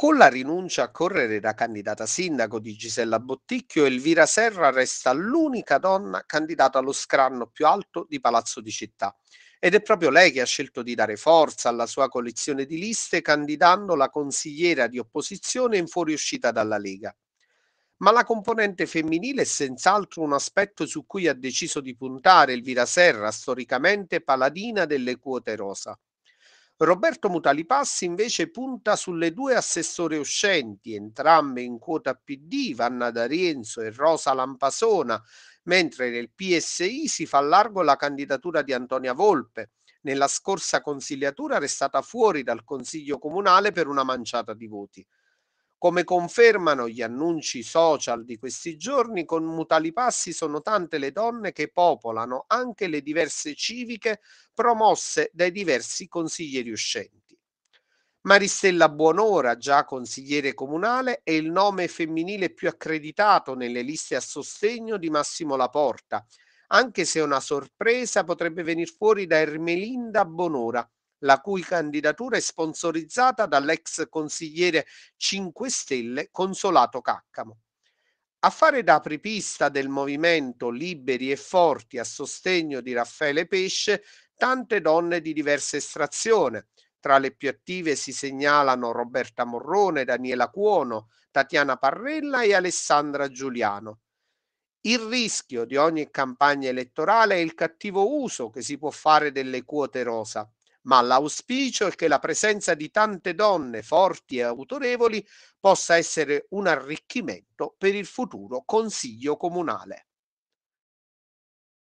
Con la rinuncia a correre da candidata sindaco di Gisella Botticchio, Elvira Serra resta l'unica donna candidata allo scranno più alto di Palazzo di Città. Ed è proprio lei che ha scelto di dare forza alla sua collezione di liste candidando la consigliera di opposizione in fuoriuscita dalla Lega. Ma la componente femminile è senz'altro un aspetto su cui ha deciso di puntare Elvira Serra, storicamente paladina delle quote rosa. Roberto Mutalipassi invece punta sulle due assessore uscenti, entrambe in quota PD, Vanna D'Arienzo e Rosa Lampasona, mentre nel PSI si fa largo la candidatura di Antonia Volpe. Nella scorsa consigliatura restata fuori dal Consiglio Comunale per una manciata di voti. Come confermano gli annunci social di questi giorni, con mutali passi sono tante le donne che popolano anche le diverse civiche promosse dai diversi consiglieri uscenti. Maristella Buonora, già consigliere comunale, è il nome femminile più accreditato nelle liste a sostegno di Massimo Laporta, anche se una sorpresa potrebbe venir fuori da Ermelinda Bonora, la cui candidatura è sponsorizzata dall'ex consigliere 5 Stelle Consolato Caccamo. A fare da apripista del movimento Liberi e Forti a sostegno di Raffaele Pesce, tante donne di diversa estrazione. Tra le più attive si segnalano Roberta Morrone, Daniela Cuono, Tatiana Parrella e Alessandra Giuliano. Il rischio di ogni campagna elettorale è il cattivo uso che si può fare delle quote rosa ma l'auspicio è che la presenza di tante donne forti e autorevoli possa essere un arricchimento per il futuro Consiglio Comunale.